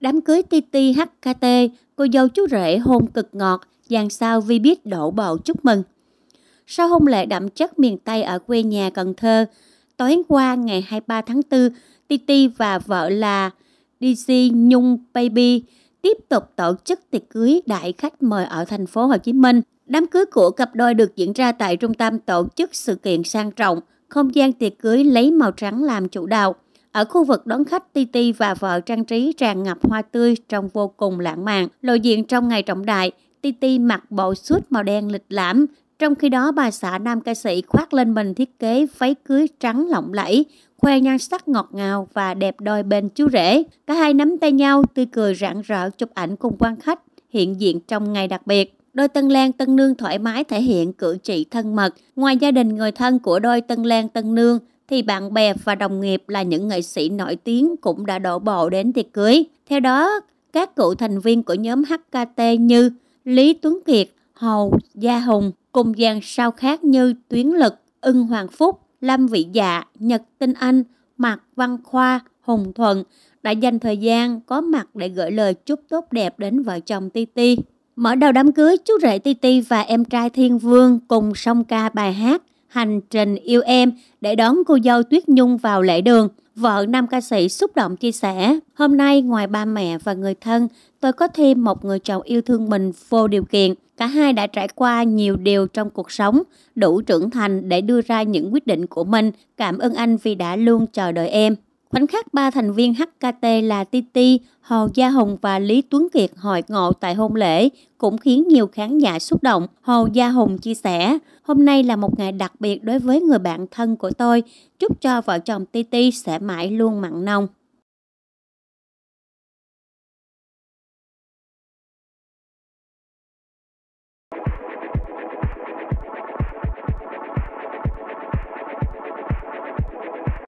Đám cưới Titi HKT, cô dâu chú rể hôn cực ngọt, dàn sao vi biết đổ bộ chúc mừng. Sau hôn lễ đậm chất miền Tây ở quê nhà Cần Thơ, tối qua ngày 23 tháng 4, Titi và vợ là DC Nhung Baby tiếp tục tổ chức tiệc cưới đại khách mời ở thành phố Hồ Chí Minh. Đám cưới của cặp đôi được diễn ra tại trung tâm tổ chức sự kiện sang trọng, không gian tiệc cưới lấy màu trắng làm chủ đạo. Ở khu vực đón khách, Titi và vợ trang trí tràn ngập hoa tươi trong vô cùng lãng mạn. Lộ diện trong ngày trọng đại, Titi mặc bộ suit màu đen lịch lãm, trong khi đó bà xã nam ca sĩ khoác lên mình thiết kế váy cưới trắng lộng lẫy, khoe nhan sắc ngọt ngào và đẹp đôi bên chú rể. Cả hai nắm tay nhau, tươi cười rạng rỡ chụp ảnh cùng quan khách, hiện diện trong ngày đặc biệt. Đôi Tân Lan Tân Nương thoải mái thể hiện cử chỉ thân mật. Ngoài gia đình người thân của đôi Tân Lan Tân Nương, thì bạn bè và đồng nghiệp là những nghệ sĩ nổi tiếng cũng đã đổ bộ đến tiệc cưới. Theo đó, các cựu thành viên của nhóm HKT như Lý Tuấn Kiệt, Hầu Gia Hùng cùng dàn sao khác như Tuyến Lực, Ưng Hoàng Phúc, Lâm Vị Dạ, Nhật Tinh Anh, Mạc Văn Khoa, Hùng Thuận đã dành thời gian có mặt để gửi lời chúc tốt đẹp đến vợ chồng Ti Ti. Mở đầu đám cưới, chú rể Ti Ti và em trai Thiên Vương cùng song ca bài hát Hành trình yêu em để đón cô dâu Tuyết Nhung vào lễ đường. Vợ nam ca sĩ xúc động chia sẻ, hôm nay ngoài ba mẹ và người thân, tôi có thêm một người chồng yêu thương mình vô điều kiện. Cả hai đã trải qua nhiều điều trong cuộc sống, đủ trưởng thành để đưa ra những quyết định của mình. Cảm ơn anh vì đã luôn chờ đợi em. Khoảnh khắc ba thành viên HKT là Titi, Hồ Gia Hùng và Lý Tuấn Kiệt hội ngộ tại hôn lễ cũng khiến nhiều khán giả xúc động. Hồ Gia Hùng chia sẻ, hôm nay là một ngày đặc biệt đối với người bạn thân của tôi. Chúc cho vợ chồng Titi sẽ mãi luôn mặn nồng.